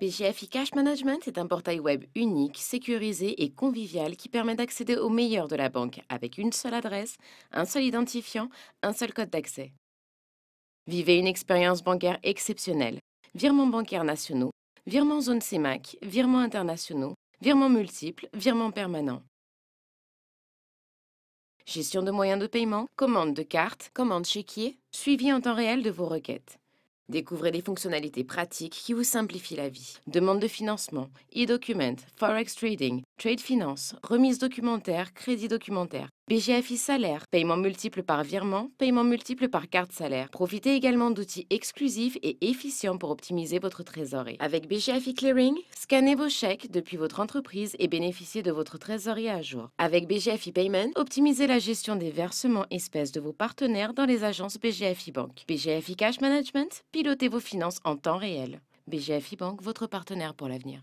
BGF Cash Management est un portail web unique, sécurisé et convivial qui permet d'accéder au meilleur de la banque avec une seule adresse, un seul identifiant, un seul code d'accès. Vivez une expérience bancaire exceptionnelle. Virements bancaires nationaux, virements zone CMAC, virements internationaux, virements multiples, virements permanents. Gestion de moyens de paiement, commande de cartes, commande chéquier, suivi en temps réel de vos requêtes. Découvrez des fonctionnalités pratiques qui vous simplifient la vie. Demande de financement, e-document, forex trading, trade finance, remise documentaire, crédit documentaire, BGFI Salaire, paiement multiple par virement, paiement multiple par carte salaire. Profitez également d'outils exclusifs et efficients pour optimiser votre trésorerie. Avec BGFI Clearing, scannez vos chèques depuis votre entreprise et bénéficiez de votre trésorerie à jour. Avec BGFI Payment, optimisez la gestion des versements espèces de vos partenaires dans les agences BGFI Bank. BGFI Cash Management, pilotez vos finances en temps réel. BGFI Bank, votre partenaire pour l'avenir.